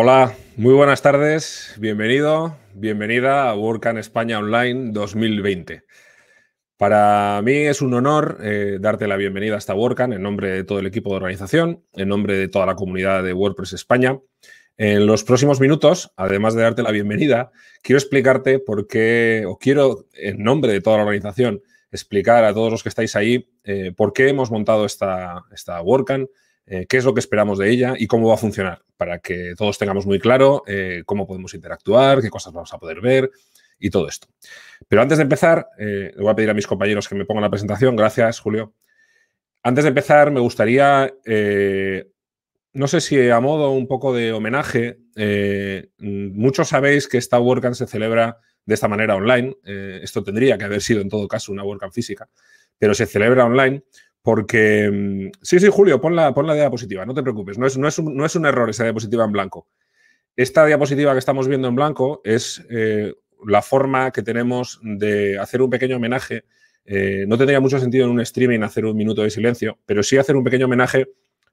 Hola, muy buenas tardes, bienvenido, bienvenida a WordCamp España Online 2020. Para mí es un honor eh, darte la bienvenida a esta WordCamp en nombre de todo el equipo de organización, en nombre de toda la comunidad de WordPress España. En los próximos minutos, además de darte la bienvenida, quiero explicarte por qué, o quiero, en nombre de toda la organización, explicar a todos los que estáis ahí eh, por qué hemos montado esta, esta WordCamp, eh, qué es lo que esperamos de ella y cómo va a funcionar, para que todos tengamos muy claro eh, cómo podemos interactuar, qué cosas vamos a poder ver y todo esto. Pero antes de empezar, eh, le voy a pedir a mis compañeros que me pongan la presentación. Gracias, Julio. Antes de empezar, me gustaría, no sé si a modo un poco de homenaje, muchos sabéis que esta WordCamp se celebra de esta manera online. esto tendría que haber sido en todo caso una WordCamp física, pero se celebra online porque. Mm, sí, sí, Julio, pon la, pon la diapositiva, no te preocupes. No es, un, error esa diapositiva en blanco. Esta diapositiva que estamos viendo en blanco es eh, la forma que tenemos de hacer un pequeño homenaje. Eh, no tendría mucho sentido en un streaming hacer un minuto de silencio, pero sí hacer un pequeño homenaje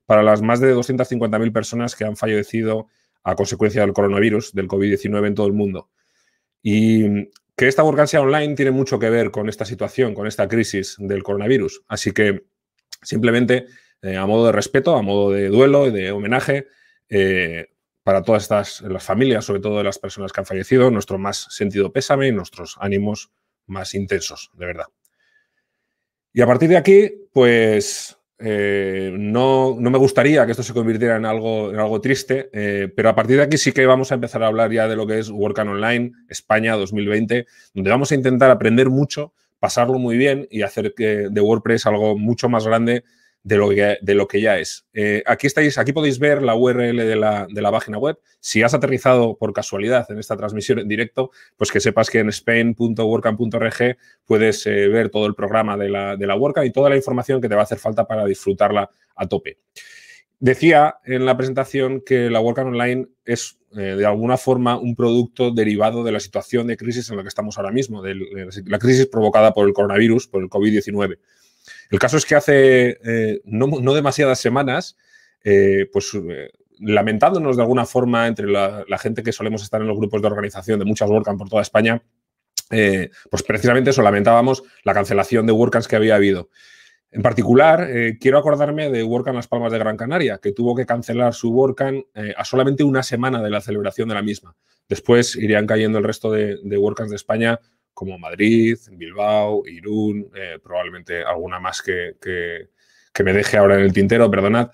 para las más de 250.000 personas que han fallecido a consecuencia del coronavirus, del COVID-19 en todo el mundo. Y mm, que esta sea online tiene mucho que ver con esta situación, con esta crisis del coronavirus. Así que Simplemente eh, a modo de respeto, a modo de duelo y de homenaje eh, para todas estas las familias, sobre todo de las personas que han fallecido, nuestro más sentido pésame y nuestros ánimos más intensos, de verdad. Y a partir de aquí, pues eh, no, me gustaría que esto se convirtiera en algo, en algo triste, pero a partir de aquí sí que vamos a empezar a hablar ya de lo que es and Online España 2020, donde vamos a intentar aprender mucho pasarlo muy bien y hacer que de WordPress algo mucho más grande de lo que, de lo que ya es. Eh, aquí, estáis, aquí podéis ver la URL de la, página web. Si has aterrizado por casualidad en esta transmisión en directo, pues que sepas que en spain.workcamp.org puedes eh, ver todo el programa de la, de la y toda la información que te va a hacer falta para disfrutarla a tope. Decía en la presentación que la WordCamp Online es, eh, de alguna forma, un producto derivado de la situación de crisis en la que estamos ahora mismo, de eh, la crisis provocada por el coronavirus, por el COVID-19. El caso es que hace eh, no, demasiadas semanas, pues lamentándonos de alguna forma entre la, gente que solemos estar en los grupos de organización de muchas WordCamp por toda España, pues precisamente eso, lamentábamos la cancelación de WordCamps que había habido. En particular, eh, quiero acordarme de WordCamp Las Palmas de Gran Canaria, que tuvo que cancelar su WordCamp eh, a solamente una semana de la celebración de la misma. Después irían cayendo el resto de, de de España, como Madrid, Bilbao, Irún, eh, probablemente alguna más que, me deje ahora en el tintero, perdonad.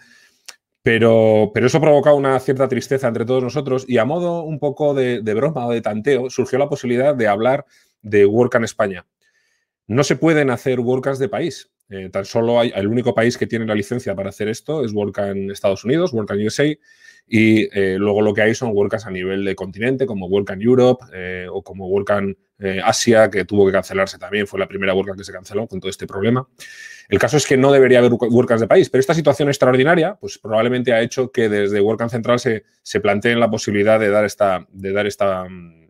Pero, pero eso provocaba una cierta tristeza entre todos nosotros y a modo un poco de, broma o de tanteo surgió la posibilidad de hablar de WordCamp España. No se pueden hacer WordCamps de país, eh, tan solo hay, el único país que tiene la licencia para hacer esto es WordCamp Estados Unidos, WordCamp USA, y eh, luego lo que hay son WordCamps a nivel de continente, como WordCamp Europe eh, o como WordCamp Asia, que tuvo que cancelarse también, fue la primera WordCamp que se canceló con todo este problema. El caso es que no debería haber WordCamps de país, pero esta situación extraordinaria pues probablemente ha hecho que desde WordCamp Central se, se planteen la posibilidad de dar esta, de dar esta mm,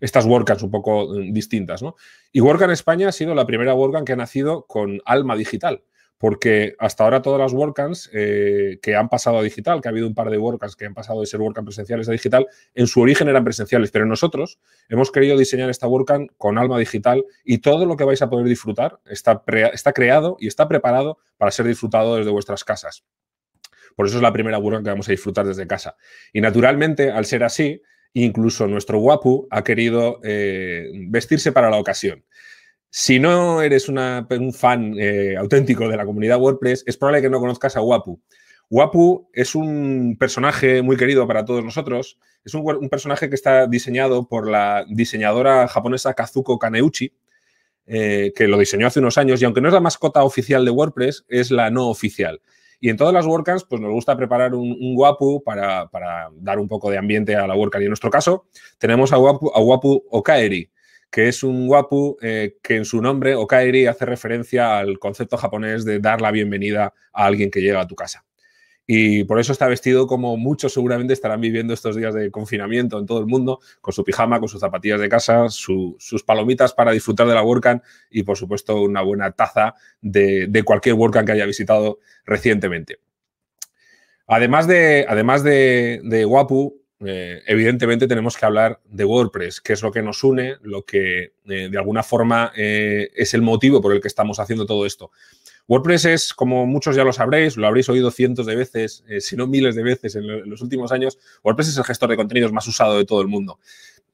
estas WordCamps un poco mm, distintas. ¿no? Y WordCamp España ha sido la primera WordCamp que ha nacido con alma digital, porque hasta ahora todas las WordCamps eh, que han pasado a digital, que ha habido un par de WordCamps que han pasado de ser WordCamp presenciales a digital, en su origen eran presenciales, pero nosotros hemos querido diseñar esta WordCamp con alma digital y todo lo que vais a poder disfrutar está, está creado y está preparado para ser disfrutado desde vuestras casas. Por eso es la primera WordCamp que vamos a disfrutar desde casa. Y naturalmente, al ser así, Incluso nuestro Wapu ha querido eh, vestirse para la ocasión. Si no eres un fan eh, auténtico de la comunidad WordPress, es probable que no conozcas a Wapu. Wapu es un personaje muy querido para todos nosotros. Es un, personaje que está diseñado por la diseñadora japonesa Kazuko Kaneuchi, eh, que lo diseñó hace unos años y aunque no es la mascota oficial de WordPress, es la no oficial. Y en todas las WordCamps, pues nos gusta preparar un, un para, dar un poco de ambiente a la WordCamp. Y en nuestro caso, tenemos a guapu a Okaeri, que es un guapu eh, que en su nombre, Okaeri, hace referencia al concepto japonés de dar la bienvenida a alguien que llega a tu casa y por eso está vestido como muchos seguramente estarán viviendo estos días de confinamiento en todo el mundo, con su pijama, con sus zapatillas de casa, sus palomitas para disfrutar de la WordCamp y por supuesto una buena taza de, cualquier WordCamp que haya visitado recientemente. Además de, además de, Wapu, eh, evidentemente tenemos que hablar de WordPress, que es lo que nos une, lo que eh, de alguna forma eh, es el motivo por el que estamos haciendo todo esto. WordPress es, como muchos ya lo sabréis, lo habréis oído cientos de veces, eh, si no miles de veces en, los últimos años, WordPress es el gestor de contenidos más usado de todo el mundo.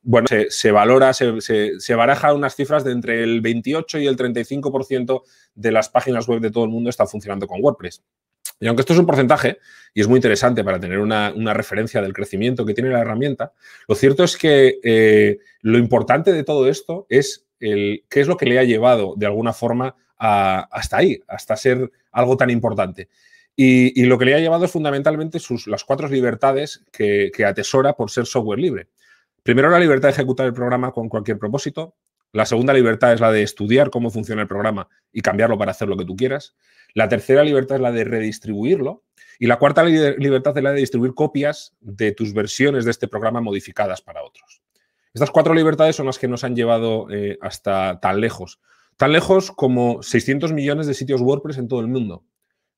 Bueno, se, valora, se, baraja unas cifras de entre el 28 y el 35% de las páginas web de todo el mundo están funcionando con WordPress. Y aunque esto es un porcentaje, y es muy interesante para tener una, referencia del crecimiento que tiene la herramienta, lo cierto es que eh, lo importante de todo esto es el, qué es lo que le ha llevado de alguna forma hasta ahí, hasta ser algo tan importante. Y, lo que le ha llevado es fundamentalmente las cuatro libertades que, atesora por ser software libre. Primero, la libertad de ejecutar el programa con cualquier propósito. La segunda libertad es la de estudiar cómo funciona el programa y cambiarlo para hacer lo que tú quieras. La tercera libertad es la de redistribuirlo. Y la cuarta libertad es la de distribuir copias de tus versiones de este programa modificadas para otros. Estas cuatro libertades son las que nos han llevado eh, hasta tan lejos. Tan lejos como 600 millones de sitios WordPress en todo el mundo.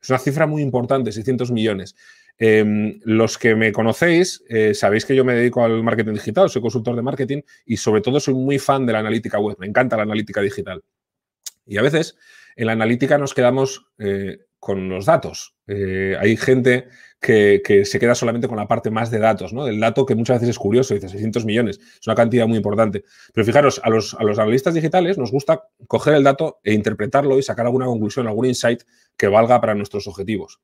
Es una cifra muy importante, 600 millones. Em, los que me conocéis eh, sabéis que yo me dedico al marketing digital, soy consultor de marketing y sobre todo soy muy fan de la analítica web, me encanta la analítica digital. Y a veces en la analítica nos quedamos eh, con los datos. Eh, hay gente que, se queda solamente con la parte más de datos, ¿no? Del dato que muchas veces es curioso, dice 600 millones, es una cantidad muy importante. Pero fijaros, a los, analistas digitales nos gusta coger el dato e interpretarlo y sacar alguna conclusión, algún insight que valga para nuestros objetivos.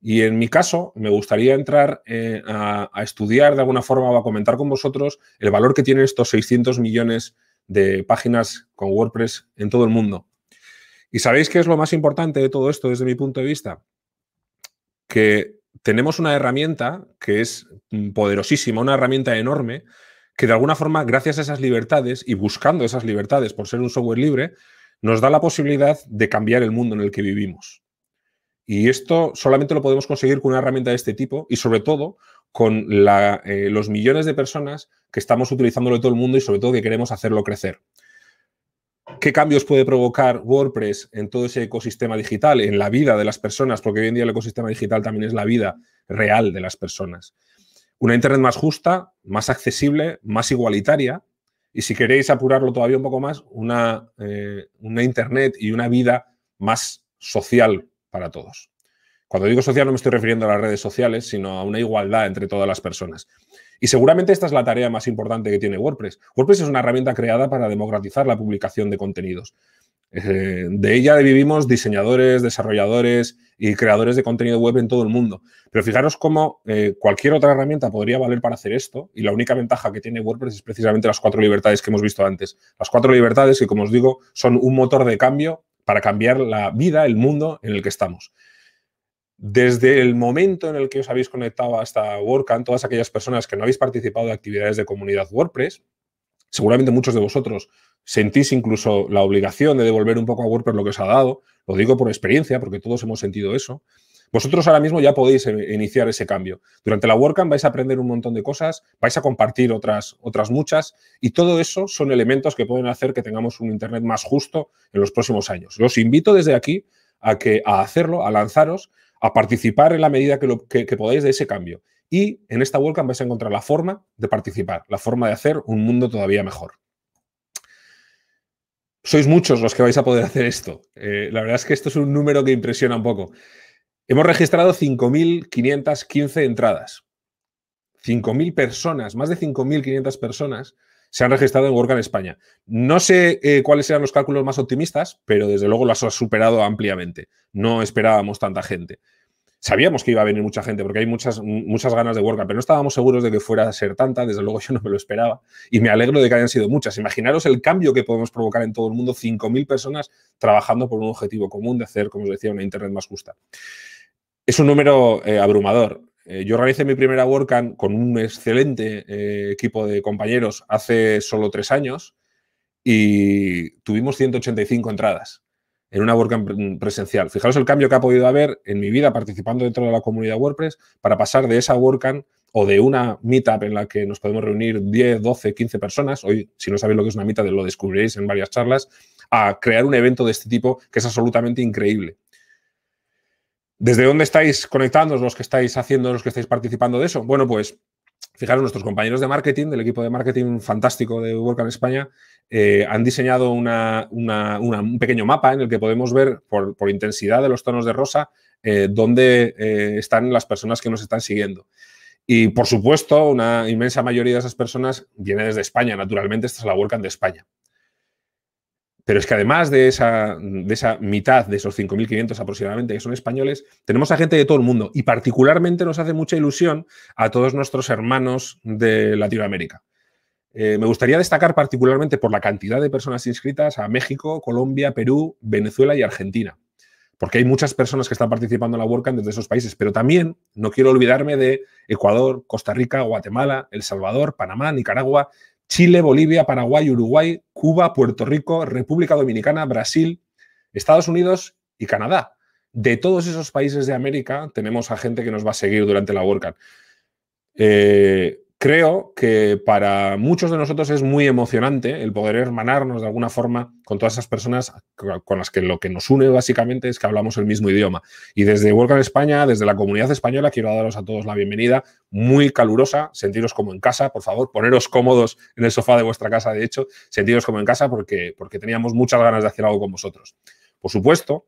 Y en mi caso, me gustaría entrar eh, a, a, estudiar de alguna forma o a comentar con vosotros el valor que tienen estos 600 millones de páginas con WordPress en todo el mundo. ¿Y sabéis qué es lo más importante de todo esto desde mi punto de vista? Que tenemos una herramienta que es mm, poderosísima, una herramienta enorme, que de alguna forma, gracias a esas libertades y buscando esas libertades por ser un software libre, nos da la posibilidad de cambiar el mundo en el que vivimos. Y esto solamente lo podemos conseguir con una herramienta de este tipo y sobre todo con eh, los millones de personas que estamos utilizándolo de todo el mundo y sobre todo que queremos hacerlo crecer qué cambios puede provocar WordPress en todo ese ecosistema digital, en la vida de las personas, porque hoy en día el ecosistema digital también es la vida real de las personas. Una Internet más justa, más accesible, más igualitaria y si queréis apurarlo todavía un poco más, una, eh, una Internet y una vida más social para todos. Cuando digo social no me estoy refiriendo a las redes sociales, sino a una igualdad entre todas las personas. Y seguramente esta es la tarea más importante que tiene WordPress. WordPress es una herramienta creada para democratizar la publicación de contenidos. Eh, de ella vivimos diseñadores, desarrolladores y creadores de contenido web en todo el mundo. Pero fijaros cómo eh, cualquier otra herramienta podría valer para hacer esto y la única ventaja que tiene WordPress es precisamente las cuatro libertades que hemos visto antes. Las cuatro libertades que, como os digo, son un motor de cambio para cambiar la vida, el mundo en el que estamos. Desde el momento en el que os habéis conectado hasta WordCamp, todas aquellas personas que no habéis participado de actividades de comunidad WordPress, seguramente muchos de vosotros sentís incluso la obligación de devolver un poco a WordPress lo que os ha dado. Lo digo por experiencia, porque todos hemos sentido eso. Vosotros ahora mismo ya podéis iniciar ese cambio. Durante la WordCamp vais a aprender un montón de cosas, vais a compartir otras, otras muchas y todo eso son elementos que pueden hacer que tengamos un Internet más justo en los próximos años. Los invito desde aquí a, que, a hacerlo, a lanzaros a participar en la medida que, podáis de ese cambio. Y en esta WordCamp vais a encontrar la forma de participar, la forma de hacer un mundo todavía mejor. Sois muchos los que vais a poder hacer esto. Eh, la verdad es que esto es un número que impresiona un poco. Hemos registrado 5.515 entradas. 5.000 personas, más de 5.500 personas se han registrado en WordCamp España. No sé eh, cuáles eran los cálculos más optimistas, pero desde luego lo ha superado ampliamente. No esperábamos tanta gente. Sabíamos que iba a venir mucha gente porque hay muchas, muchas ganas de WordCamp, pero no estábamos seguros de que fuera a ser tanta. Desde luego yo no me lo esperaba y me alegro de que hayan sido muchas. Imaginaros el cambio que podemos provocar en todo el mundo, 5.000 personas trabajando por un objetivo común de hacer, como os decía, una Internet más justa. Es un número eh, abrumador. Eh, yo realicé mi primera WordCamp con un excelente eh, equipo de compañeros hace solo tres años y tuvimos 185 entradas en una WordCamp presencial. Fijaros el cambio que ha podido haber en mi vida participando dentro de la comunidad WordPress para pasar de esa WordCamp o de una meetup en la que nos podemos reunir 10, 12, 15 personas, hoy si no sabéis lo que es una meetup lo descubriréis en varias charlas, a crear un evento de este tipo que es absolutamente increíble. ¿Desde dónde estáis conectándonos los que estáis haciendo, los que estáis participando de eso? Bueno, pues fijaros, nuestros compañeros de marketing, del equipo de marketing fantástico de Workcamp España, eh, han diseñado un pequeño mapa en el que podemos ver por, intensidad de los tonos de rosa eh, dónde eh, están las personas que nos están siguiendo. Y por supuesto, una inmensa mayoría de esas personas viene desde España, naturalmente, esta es la WorkCamp de España. Pero es que además de esa, de esa mitad, de esos 5.500 aproximadamente que son españoles, tenemos a gente de todo el mundo y particularmente nos hace mucha ilusión a todos nuestros hermanos de Latinoamérica. Eh, me gustaría destacar particularmente por la cantidad de personas inscritas a México, Colombia, Perú, Venezuela y Argentina, porque hay muchas personas que están participando en la WordCamp desde esos países, pero también no quiero olvidarme de Ecuador, Costa Rica, Guatemala, El Salvador, Panamá, Nicaragua, Chile, Bolivia, Paraguay, Uruguay, Cuba, Puerto Rico, República Dominicana, Brasil, Estados Unidos y Canadá. De todos esos países de América tenemos a gente que nos va a seguir durante la WordCamp. Eh, creo que para muchos de nosotros es muy emocionante el poder hermanarnos de alguna forma con todas esas personas con las que lo que nos une básicamente es que hablamos el mismo idioma. Y desde en España, desde la comunidad española, quiero daros a todos la bienvenida, muy calurosa, sentiros como en casa, por favor, poneros cómodos en el sofá de vuestra casa, de hecho, sentiros como en casa porque, porque teníamos muchas ganas de hacer algo con vosotros. Por supuesto,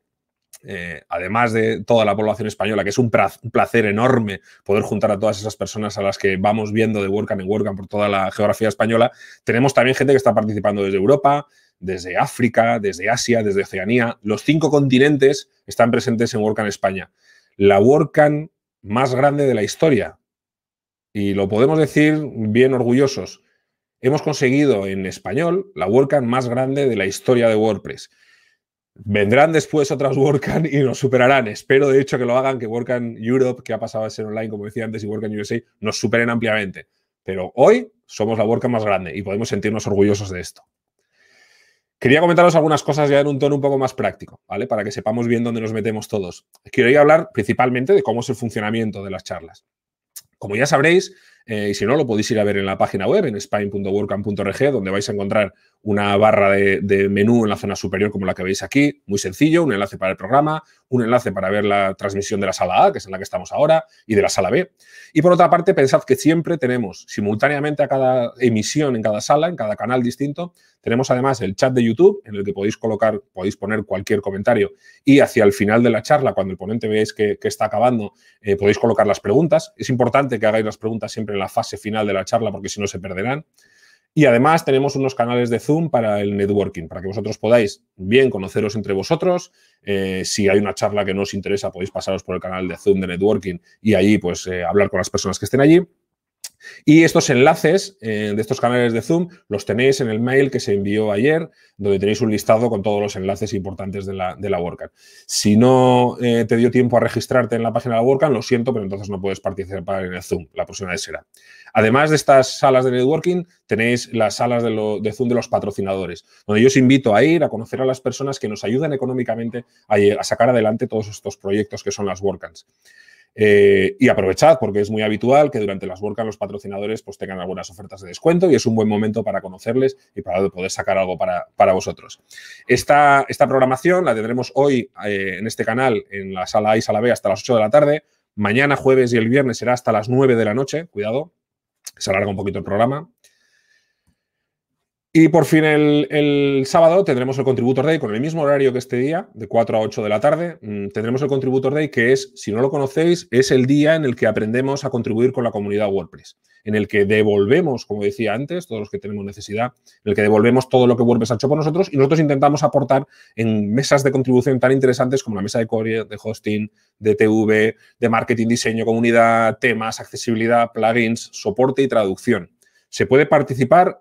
eh, además de toda la población española, que es un placer enorme poder juntar a todas esas personas a las que vamos viendo de WordCamp en WordCamp por toda la geografía española, tenemos también gente que está participando desde Europa, desde África, desde Asia, desde Oceanía. Los cinco continentes están presentes en WordCamp España. La WordCamp más grande de la historia. Y lo podemos decir bien orgullosos. Hemos conseguido en español la WordCamp más grande de la historia de WordPress. Vendrán después otras WordCamp y nos superarán. Espero, de hecho, que lo hagan, que WordCamp Europe, que ha pasado a ser online, como decía antes, y WordCamp USA, nos superen ampliamente. Pero hoy somos la WordCamp más grande y podemos sentirnos orgullosos de esto. Quería comentaros algunas cosas ya en un tono un poco más práctico, ¿vale? Para que sepamos bien dónde nos metemos todos. Quiero hablar principalmente de cómo es el funcionamiento de las charlas. Como ya sabréis, eh, y si no, lo podéis ir a ver en la página web, en spine.workcamp.org, donde vais a encontrar una barra de, menú en la zona superior como la que veis aquí, muy sencillo, un enlace para el programa, un enlace para ver la transmisión de la sala A, que es en la que estamos ahora, y de la sala B. Y por otra parte, pensad que siempre tenemos simultáneamente a cada emisión en cada sala, en cada canal distinto, tenemos además el chat de YouTube, en el que podéis colocar, podéis poner cualquier comentario y hacia el final de la charla, cuando el ponente veáis que, está acabando, eh, podéis colocar las preguntas. Es importante que hagáis las preguntas siempre en la fase final de la charla porque si no se perderán. Y además tenemos unos canales de Zoom para el networking, para que vosotros podáis bien conoceros entre vosotros. Eh, si hay una charla que no os interesa, podéis pasaros por el canal de Zoom de networking y allí pues eh, hablar con las personas que estén allí. Y estos enlaces eh, de estos canales de Zoom los tenéis en el mail que se envió ayer, donde tenéis un listado con todos los enlaces importantes de la, de WordCamp. Si no eh, te dio tiempo a registrarte en la página de la WordCamp, lo siento, pero entonces no puedes participar en el Zoom. La próxima vez será. Además de estas salas de networking, tenéis las salas de, Zoom de los patrocinadores, donde yo os invito a ir a conocer a las personas que nos ayudan económicamente a, sacar adelante todos estos proyectos que son las WordCamps. Eh, y aprovechad, porque es muy habitual que durante las WordCamp los patrocinadores pues, tengan algunas ofertas de descuento y es un buen momento para conocerles y para poder sacar algo para, vosotros. Esta, esta, programación la tendremos hoy eh, en este canal, en la sala A y sala B, hasta las 8 de la tarde. Mañana, jueves y el viernes será hasta las 9 de la noche. Cuidado, se alarga un poquito el programa. Y por fin el, sábado tendremos el Contributor Day con el mismo horario que este día, de 4 a 8 de la tarde. Mm, tendremos el Contributor Day que es, si no lo conocéis, es el día en el que aprendemos a contribuir con la comunidad WordPress, en el que devolvemos, como decía antes, todos los que tenemos necesidad, en el que devolvemos todo lo que WordPress ha hecho por nosotros y nosotros intentamos aportar en mesas de contribución tan interesantes como la mesa de core, de hosting, de TV, de marketing, diseño, comunidad, temas, accesibilidad, plugins, soporte y traducción. Se puede participar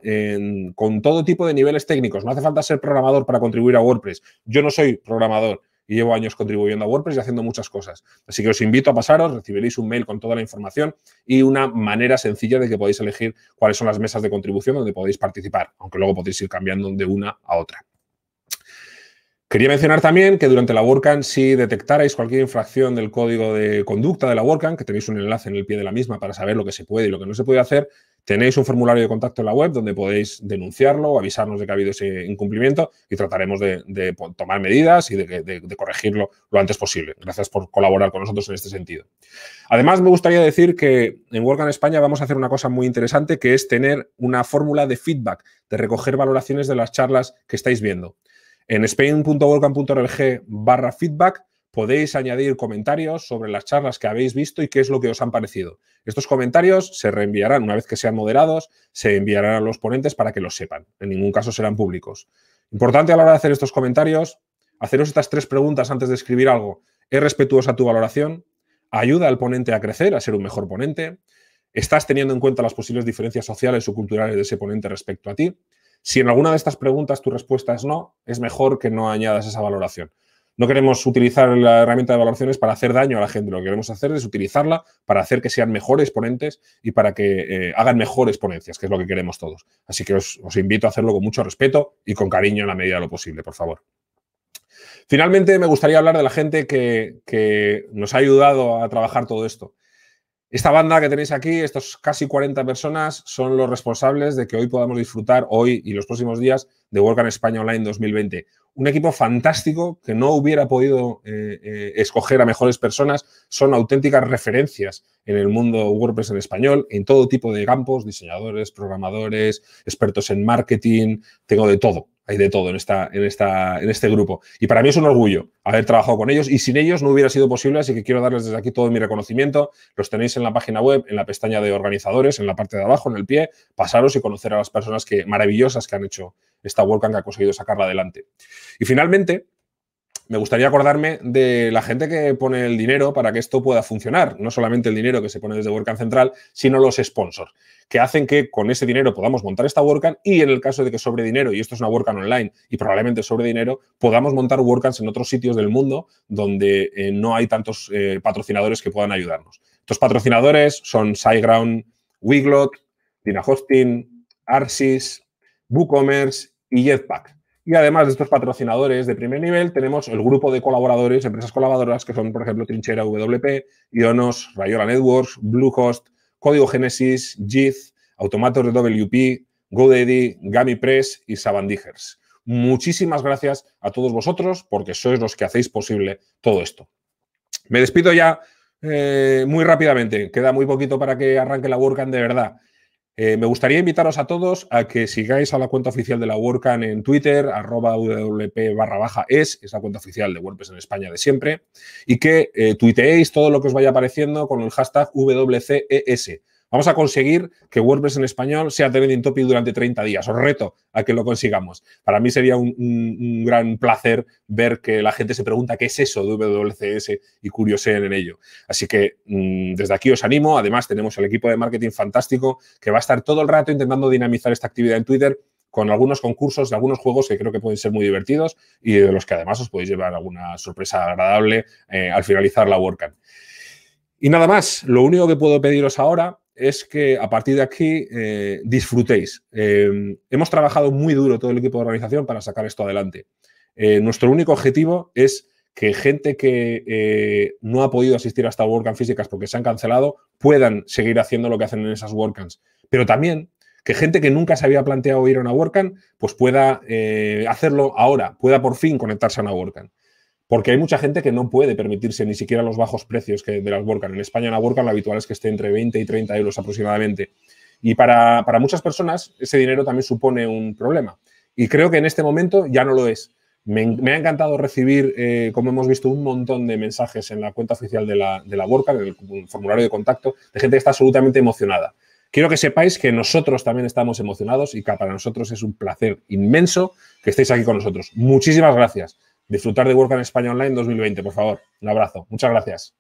con todo tipo de niveles técnicos. No hace falta ser programador para contribuir a WordPress. Yo no soy programador y llevo años contribuyendo a WordPress y haciendo muchas cosas. Así que os invito a pasaros, recibiréis un mail con toda la información y una manera sencilla de que podéis elegir cuáles son las mesas de contribución donde podéis participar, aunque luego podéis ir cambiando de una a otra. Quería mencionar también que durante la WordCamp, si detectarais cualquier infracción del código de conducta de la WordCamp, que tenéis un enlace en el pie de la misma para saber lo que se puede y lo que no se puede hacer, Tenéis un formulario de contacto en la web donde podéis denunciarlo, avisarnos de que ha habido ese incumplimiento y trataremos de, pues, tomar medidas y de, corregirlo lo antes posible. Gracias por colaborar con nosotros en este sentido. Además, me gustaría decir que en Work España vamos a hacer una cosa muy interesante que es tener una fórmula de feedback, de recoger valoraciones de las charlas que estáis viendo. En spain.workan.org barra feedback podéis añadir comentarios sobre las charlas que habéis visto y qué es lo que os han parecido. Estos comentarios se reenviarán una vez que sean moderados, se enviarán a los ponentes para que los sepan. En ningún caso serán públicos. Importante a la hora de hacer estos comentarios, haceros estas tres preguntas antes de escribir algo. ¿Es respetuosa tu valoración? ¿Ayuda al ponente a crecer, a ser un mejor ponente? ¿Estás teniendo en cuenta las posibles diferencias sociales o culturales de ese ponente respecto a ti? Si en alguna de estas preguntas tu respuesta es no, es mejor que no añadas esa valoración. No queremos utilizar la herramienta de evaluaciones para hacer daño a la gente. Lo que queremos hacer es utilizarla para hacer que sean mejores ponentes y para que eh, hagan mejores ponencias, que es lo que queremos todos. Así que os, invito a hacerlo con mucho respeto y con cariño en la medida de lo posible, por favor. Finalmente, me gustaría hablar de la gente que, nos ha ayudado a trabajar todo esto. Esta banda que tenéis aquí, estos casi 40 personas, son los responsables de que hoy podamos disfrutar, hoy y los próximos días, de Work en España Online 2020 un equipo fantástico que no hubiera podido eh, eh, escoger a mejores personas. Son auténticas referencias en el mundo WordPress en español, en todo tipo de campos, diseñadores, programadores, expertos en marketing, tengo de todo hay de todo en, esta, en, esta, en este grupo. Y para mí es un orgullo haber trabajado con ellos y sin ellos no hubiera sido posible, así que quiero darles desde aquí todo mi reconocimiento. Los tenéis en la página web, en la pestaña de organizadores, en la parte de abajo, en el pie. Pasaros y conocer a las personas que, maravillosas que han hecho esta WordCamp, que ha conseguido sacarla adelante. Y finalmente, me gustaría acordarme de la gente que pone el dinero para que esto pueda funcionar. No solamente el dinero que se pone desde WordCamp Central, sino los sponsors, que hacen que con ese dinero podamos montar esta WordCamp y en el caso de que sobre dinero, y esto es una WordCamp online y probablemente sobre dinero, podamos montar WordCamps en otros sitios del mundo donde eh, no hay tantos eh, patrocinadores que puedan ayudarnos. Estos patrocinadores son SiteGround, Wiglot, Dina Hosting, Arsis, WooCommerce y Jetpack. Y además de estos patrocinadores de primer nivel, tenemos el grupo de colaboradores, empresas colaboradoras, que son, por ejemplo, Trinchera WP, Ionos, Rayola Networks, Bluehost, Código Genesis, JIT, de WP, GoDaddy, Gami Press y Sabandigers. Muchísimas gracias a todos vosotros porque sois los que hacéis posible todo esto. Me despido ya eh, muy rápidamente. Queda muy poquito para que arranque la WordCamp de verdad. Eh, me gustaría invitaros a todos a que sigáis a la cuenta oficial de la WordCamp en Twitter, arroba wp barra baja es, es la cuenta oficial de WordPress en España de siempre, y que eh, tuiteéis todo lo que os vaya apareciendo con el hashtag WCES Vamos a conseguir que WordPress en español sea trending topic durante 30 días. Os reto a que lo consigamos. Para mí sería un, gran placer ver que la gente se pregunta qué es eso de WCS y curiosen en ello. Así que mm, desde aquí os animo. Además, tenemos el equipo de marketing fantástico que va a estar todo el rato intentando dinamizar esta actividad en Twitter con algunos concursos algunos juegos que creo que pueden ser muy divertidos y de los que además os podéis llevar alguna sorpresa agradable eh, al finalizar la WordCamp. Y nada más, lo único que puedo pediros ahora es que a partir de aquí eh, disfrutéis. Em, hemos trabajado muy duro todo el equipo de organización para sacar esto adelante. Eh, nuestro único objetivo es que gente que eh, no ha podido asistir a hasta WordCamp físicas porque se han cancelado puedan seguir haciendo lo que hacen en esas WordCamps. Pero también que gente que nunca se había planteado ir a una WordCamp pues pueda hacerlo ahora, pueda por fin conectarse a una WordCamp porque hay mucha gente que no puede permitirse ni siquiera los bajos precios que de las WordCamp. En España la WordCamp lo habitual es que esté entre 20 y 30 euros aproximadamente. Y para, muchas personas ese dinero también supone un problema. Y creo que en este momento ya no lo es. Me, ha encantado recibir, eh, como hemos visto, un montón de mensajes en la cuenta oficial de la, de la WordCamp, en el formulario de contacto, de gente que está absolutamente emocionada. Quiero que sepáis que nosotros también estamos emocionados y que para nosotros es un placer inmenso que estéis aquí con nosotros. Muchísimas gracias disfrutar de Work en España Online 2020, por favor. Un abrazo. Muchas gracias.